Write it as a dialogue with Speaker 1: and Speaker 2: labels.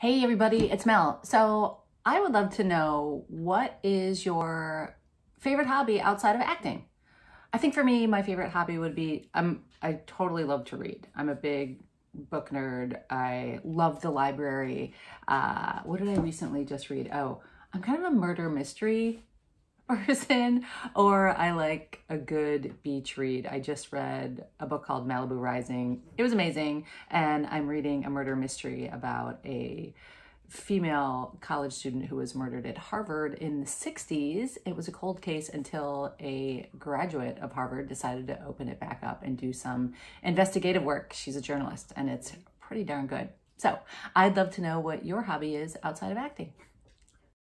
Speaker 1: Hey everybody, it's Mel. So I would love to know what is your favorite hobby outside of acting? I think for me, my favorite hobby would be um, I totally love to read. I'm a big book nerd. I love the library. Uh, what did I recently just read? Oh, I'm kind of a murder mystery
Speaker 2: person
Speaker 1: or I like a good beach read. I just read a book called Malibu Rising. It was amazing. And I'm reading a murder mystery about a female college student who was murdered at Harvard in the 60s. It was a cold case until a graduate of Harvard decided to open it back up and do some investigative work. She's a journalist and it's pretty darn good. So I'd love to know what your hobby is outside of acting.